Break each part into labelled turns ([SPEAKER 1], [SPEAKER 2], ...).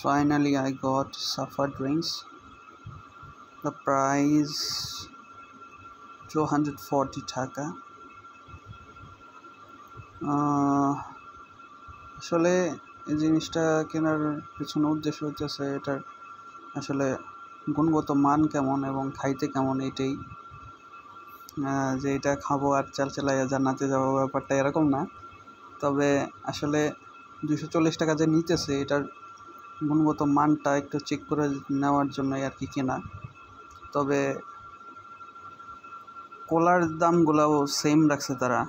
[SPEAKER 1] finally I got Safa drinks the price 240 taka. Uh, আসলে এই জিনিসটা কেনার পিছনে উদ্দেশ্য হচ্ছে এটার আসলে গুণগত মান কেমন এবং খাইতে কেমন এটাই যে এটা খাবো আর চাল চালাইয়া জানাতে যাওয়ার ব্যাপারটা এরকম না তবে আসলে দুশো চল্লিশ টাকা যে নিতেছে এটার গুণগত মানটা একটু চেক করে নেওয়ার জন্যই আর কি কেনা তবে কলার দামগুলাও সেম রাখছে তারা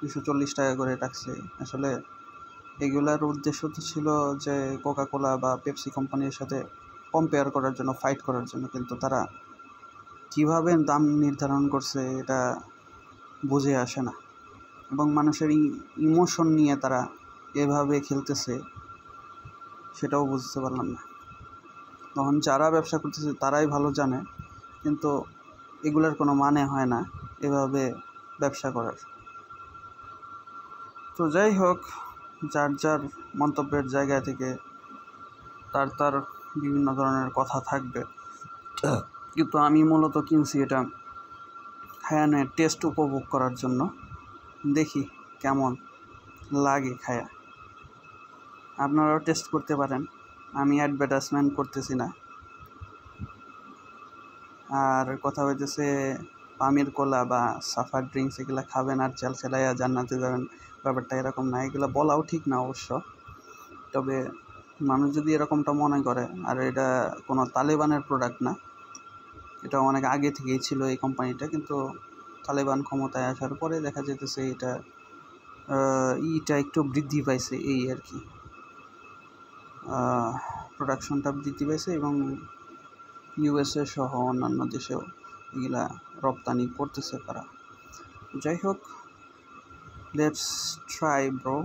[SPEAKER 1] দুশো চল্লিশ টাকা করে রাখছে আসলে এগুলার উদ্দেশ্য তো ছিল যে কোকা কোলা বা পেপসি কোম্পানির সাথে কম্পেয়ার করার জন্য ফাইট করার জন্য কিন্তু তারা কিভাবে দাম নির্ধারণ করছে এটা বুঝে আসে না এবং মানুষের ইমোশন নিয়ে তারা এভাবে খেলতেছে সেটাও বুঝতে পারলাম না তখন যারা ব্যবসা করতেছে তারাই ভালো জানে কিন্তু এগুলোর কোনো মানে হয় না এভাবে ব্যবসা করার তো যাই হোক যার যার মন্তব্যের জায়গা থেকে তার তার বিভিন্ন ধরনের কথা থাকবে কিন্তু আমি মূলত কিনছি এটা খায়ানের টেস্ট উপভোগ করার জন্য দেখি কেমন লাগে খায়া আপনারাও টেস্ট করতে পারেন আমি অ্যাডভার্টাইজমেন্ট করতেছি না আর কথা হইতেছে পামির কোলা বা সাফার ড্রিঙ্কস এগুলো খাবেন আর চাল চালাইয়া জান্নাতে যাবেন ব্যাপারটা এরকম না এগুলো বলাও ঠিক না অবশ্য তবে মানুষ যদি এরকমটা মনে করে আর এটা কোনো তালেবানের প্রোডাক্ট না এটা অনেক আগে থেকেই ছিল এই কোম্পানিটা কিন্তু তালেবান ক্ষমতায় আসার পরে দেখা যেতেছে এটা ইটা একটু বৃদ্ধি পাইছে এই আর কি প্রোডাকশনটা বৃদ্ধি পেয়েছে এবং ইউএসএ সহ অন্যান্য দেশেও এগুলা রপ্তানি করতেছে তারা যাই হোক লেটস ট্রাই ব্রো